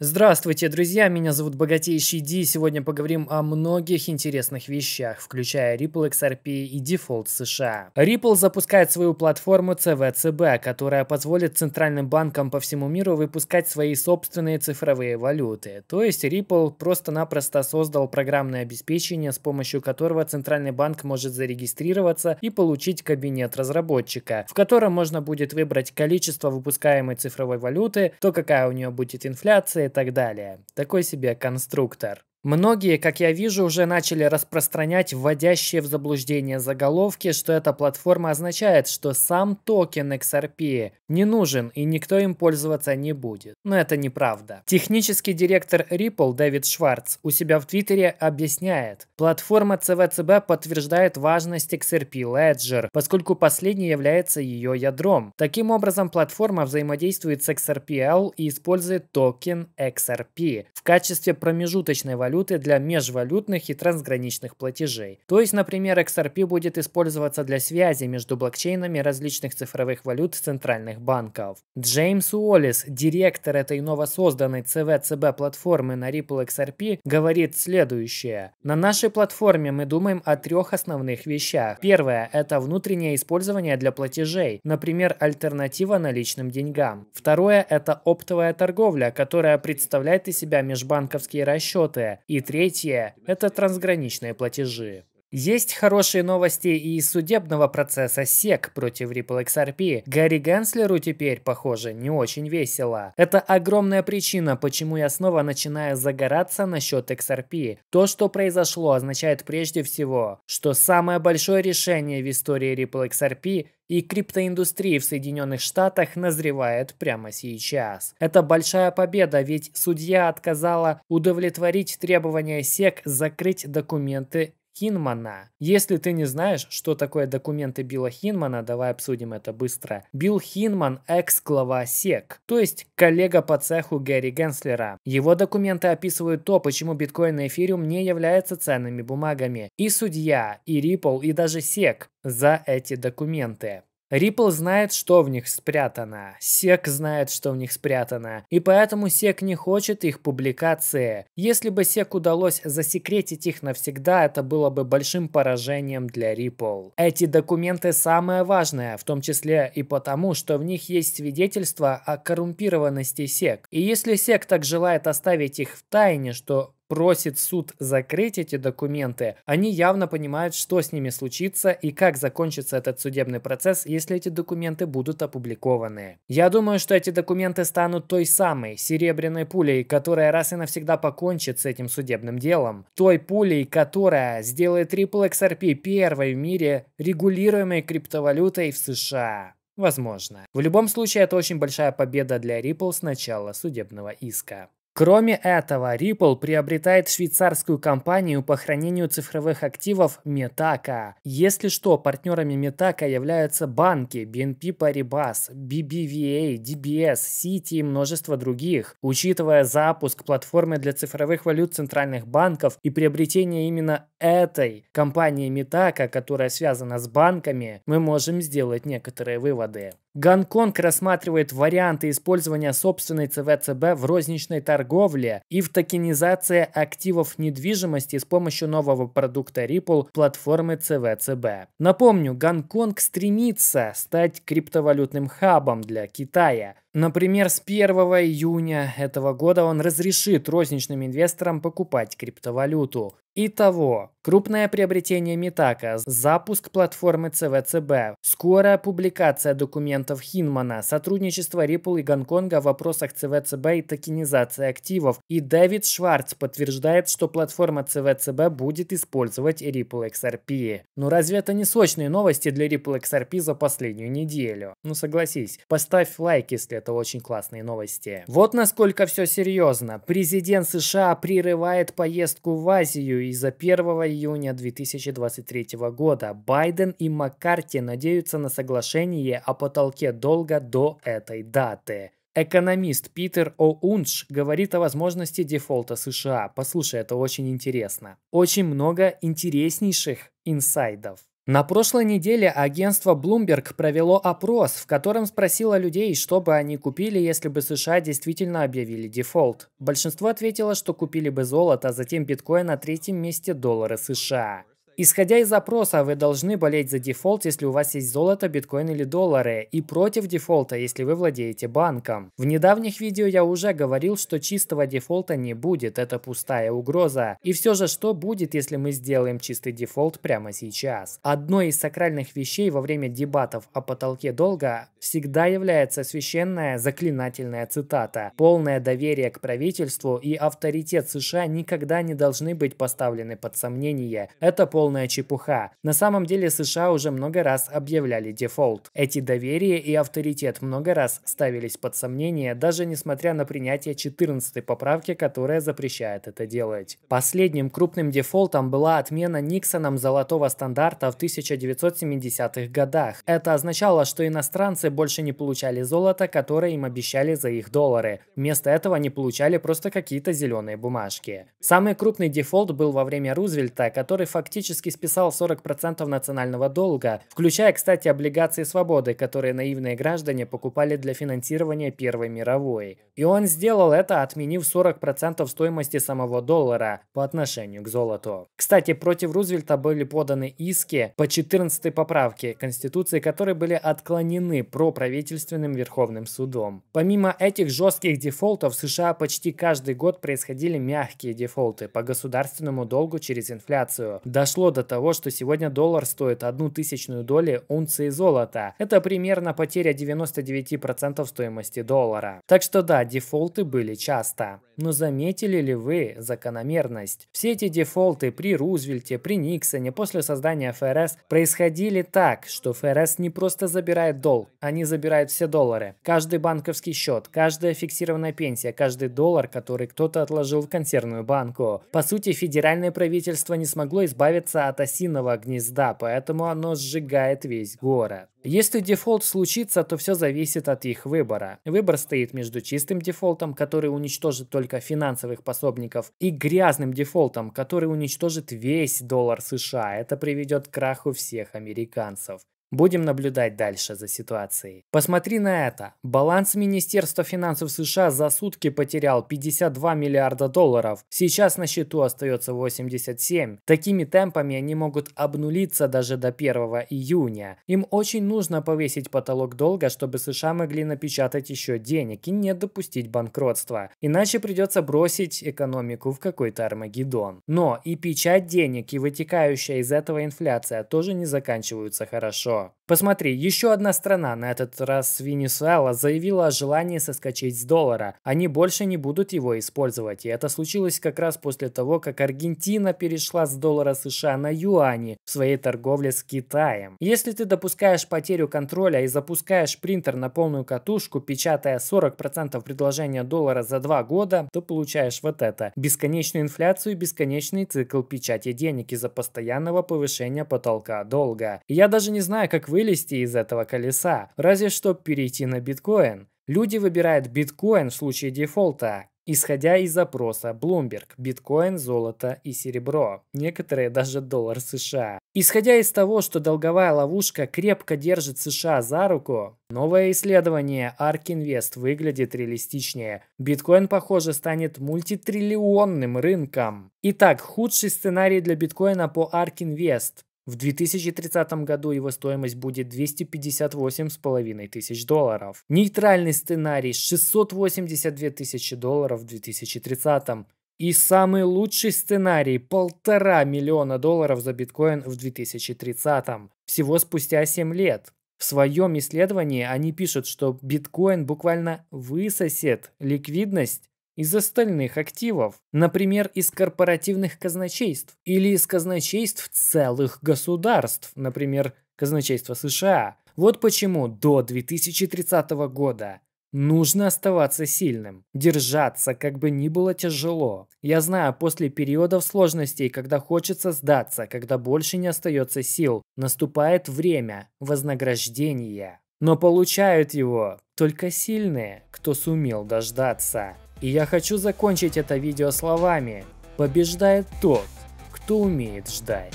Здравствуйте, друзья, меня зовут Богатейший Ди, и сегодня поговорим о многих интересных вещах, включая Ripple XRP и дефолт США. Ripple запускает свою платформу CVCB, которая позволит центральным банкам по всему миру выпускать свои собственные цифровые валюты. То есть Ripple просто-напросто создал программное обеспечение, с помощью которого центральный банк может зарегистрироваться и получить кабинет разработчика, в котором можно будет выбрать количество выпускаемой цифровой валюты, то какая у нее будет инфляция, и так далее. Такой себе конструктор. Многие, как я вижу, уже начали распространять вводящие в заблуждение заголовки, что эта платформа означает, что сам токен XRP не нужен и никто им пользоваться не будет. Но это неправда. Технический директор Ripple Дэвид Шварц у себя в Твиттере объясняет, платформа CVCB подтверждает важность XRP Ledger, поскольку последний является ее ядром. Таким образом, платформа взаимодействует с XRPL и использует токен XRP в качестве промежуточной валюты валюты для межвалютных и трансграничных платежей. То есть, например, XRP будет использоваться для связи между блокчейнами различных цифровых валют центральных банков. Джеймс Уоллес, директор этой новосозданной CVCB платформы на Ripple XRP, говорит следующее. На нашей платформе мы думаем о трех основных вещах. Первое – это внутреннее использование для платежей, например, альтернатива наличным деньгам. Второе – это оптовая торговля, которая представляет из себя межбанковские расчеты и третье – это трансграничные платежи. Есть хорошие новости и из судебного процесса СЕК против Ripple XRP. Гарри Генслеру теперь, похоже, не очень весело. Это огромная причина, почему я снова начинаю загораться насчет XRP. То, что произошло, означает прежде всего, что самое большое решение в истории Ripple XRP и криптоиндустрии в Соединенных Штатах назревает прямо сейчас. Это большая победа, ведь судья отказала удовлетворить требования СЕК закрыть документы Хинмана. Если ты не знаешь, что такое документы Билла Хинмана, давай обсудим это быстро. Билл Хинман – экс-глава СЕК, то есть коллега по цеху Гэри Генслера. Его документы описывают то, почему биткоин и эфириум не являются ценными бумагами. И судья, и Ripple, и даже СЕК за эти документы. Ripple знает, что в них спрятано, Сек знает, что в них спрятано, и поэтому Сек не хочет их публикации. Если бы Сек удалось засекретить их навсегда, это было бы большим поражением для Ripple. Эти документы самое важное, в том числе и потому, что в них есть свидетельства о коррумпированности Сек. И если Сек так желает оставить их в тайне, что просит суд закрыть эти документы, они явно понимают, что с ними случится и как закончится этот судебный процесс, если эти документы будут опубликованы. Я думаю, что эти документы станут той самой серебряной пулей, которая раз и навсегда покончит с этим судебным делом. Той пулей, которая сделает Ripple XRP первой в мире регулируемой криптовалютой в США. Возможно. В любом случае, это очень большая победа для Ripple с начала судебного иска. Кроме этого, Ripple приобретает швейцарскую компанию по хранению цифровых активов Metaka. Если что, партнерами Metaka являются банки BNP Paribas, BBVA, DBS, Citi и множество других. Учитывая запуск платформы для цифровых валют центральных банков и приобретение именно этой компании Metaka, которая связана с банками, мы можем сделать некоторые выводы. Гонконг рассматривает варианты использования собственной ЦВЦБ в розничной торговле и в токенизации активов недвижимости с помощью нового продукта Ripple платформы ЦВЦБ. Напомню, Гонконг стремится стать криптовалютным хабом для Китая – Например, с 1 июня этого года он разрешит розничным инвесторам покупать криптовалюту. Итого, крупное приобретение Митака, запуск платформы ЦВЦБ, скорая публикация документов Хинмана, сотрудничество Ripple и Гонконга в вопросах ЦВЦБ и токенизации активов. И Дэвид Шварц подтверждает, что платформа ЦВЦБ будет использовать Ripple XRP. Но разве это не сочные новости для Ripple XRP за последнюю неделю? Ну согласись, поставь лайк, если это это очень классные новости. Вот насколько все серьезно. Президент США прерывает поездку в Азию из-за 1 июня 2023 года. Байден и Маккарти надеются на соглашение о потолке долга до этой даты. Экономист Питер О'Унш говорит о возможности дефолта США. Послушай, это очень интересно. Очень много интереснейших инсайдов. На прошлой неделе агентство Bloomberg провело опрос, в котором спросило людей, что бы они купили, если бы США действительно объявили дефолт. Большинство ответило, что купили бы золото, а затем биткоин на третьем месте доллара США. Исходя из запроса, вы должны болеть за дефолт, если у вас есть золото, биткоин или доллары, и против дефолта, если вы владеете банком. В недавних видео я уже говорил, что чистого дефолта не будет, это пустая угроза. И все же, что будет, если мы сделаем чистый дефолт прямо сейчас? Одной из сакральных вещей во время дебатов о потолке долга всегда является священная заклинательная цитата. Полное доверие к правительству и авторитет США никогда не должны быть поставлены под сомнение. Это полное полная чепуха. На самом деле США уже много раз объявляли дефолт. Эти доверие и авторитет много раз ставились под сомнение, даже несмотря на принятие 14 поправки, которая запрещает это делать. Последним крупным дефолтом была отмена Никсоном золотого стандарта в 1970-х годах. Это означало, что иностранцы больше не получали золото, которое им обещали за их доллары. Вместо этого они получали просто какие-то зеленые бумажки. Самый крупный дефолт был во время Рузвельта, который фактически практически списал 40% национального долга, включая, кстати, облигации свободы, которые наивные граждане покупали для финансирования Первой мировой. И он сделал это, отменив 40% стоимости самого доллара по отношению к золоту. Кстати, против Рузвельта были поданы иски по 14 поправке Конституции, которые были отклонены проправительственным Верховным судом. Помимо этих жестких дефолтов, в США почти каждый год происходили мягкие дефолты по государственному долгу через инфляцию. Дошло до того, что сегодня доллар стоит одну тысячную доли унции золота. Это примерно потеря 99% стоимости доллара. Так что да, дефолты были часто. Но заметили ли вы закономерность? Все эти дефолты при Рузвельте, при Никсоне, после создания ФРС происходили так, что ФРС не просто забирает долг, они забирают все доллары. Каждый банковский счет, каждая фиксированная пенсия, каждый доллар, который кто-то отложил в консервную банку. По сути, федеральное правительство не смогло избавиться от осиного гнезда, поэтому оно сжигает весь город. Если дефолт случится, то все зависит от их выбора. Выбор стоит между чистым дефолтом, который уничтожит только только финансовых пособников, и грязным дефолтом, который уничтожит весь доллар США. Это приведет к краху всех американцев. Будем наблюдать дальше за ситуацией. Посмотри на это. Баланс Министерства финансов США за сутки потерял 52 миллиарда долларов. Сейчас на счету остается 87. Такими темпами они могут обнулиться даже до 1 июня. Им очень нужно повесить потолок долга, чтобы США могли напечатать еще денег и не допустить банкротства. Иначе придется бросить экономику в какой-то Армагеддон. Но и печать денег, и вытекающая из этого инфляция тоже не заканчиваются хорошо. Посмотри, еще одна страна, на этот раз Венесуэла, заявила о желании соскочить с доллара. Они больше не будут его использовать, и это случилось как раз после того, как Аргентина перешла с доллара США на юани в своей торговле с Китаем. Если ты допускаешь потерю контроля и запускаешь принтер на полную катушку, печатая 40% предложения доллара за два года, то получаешь вот это. Бесконечную инфляцию и бесконечный цикл печати денег из-за постоянного повышения потолка долга. я даже не знаю, как вылезти из этого колеса, разве что перейти на биткоин. Люди выбирают биткоин в случае дефолта, исходя из запроса Bloomberg, биткоин, золото и серебро, некоторые даже доллар США. Исходя из того, что долговая ловушка крепко держит США за руку, новое исследование ARK Invest выглядит реалистичнее. Биткоин, похоже, станет мультитриллионным рынком. Итак, худший сценарий для биткоина по ARK Invest в 2030 году его стоимость будет 258,5 тысяч долларов. Нейтральный сценарий 682 тысячи долларов в 2030. И самый лучший сценарий – полтора миллиона долларов за биткоин в 2030. Всего спустя 7 лет. В своем исследовании они пишут, что биткоин буквально высосет ликвидность из остальных активов, например, из корпоративных казначейств или из казначейств целых государств, например, казначейства США. Вот почему до 2030 года нужно оставаться сильным, держаться, как бы ни было тяжело. Я знаю, после периодов сложностей, когда хочется сдаться, когда больше не остается сил, наступает время вознаграждения. Но получают его только сильные, кто сумел дождаться. И я хочу закончить это видео словами. Побеждает тот, кто умеет ждать.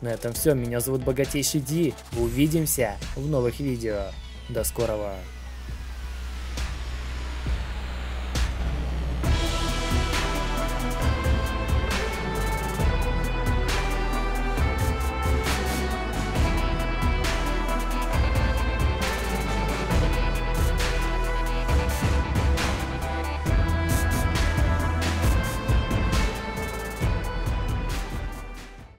На этом все, меня зовут Богатейший Ди, увидимся в новых видео. До скорого.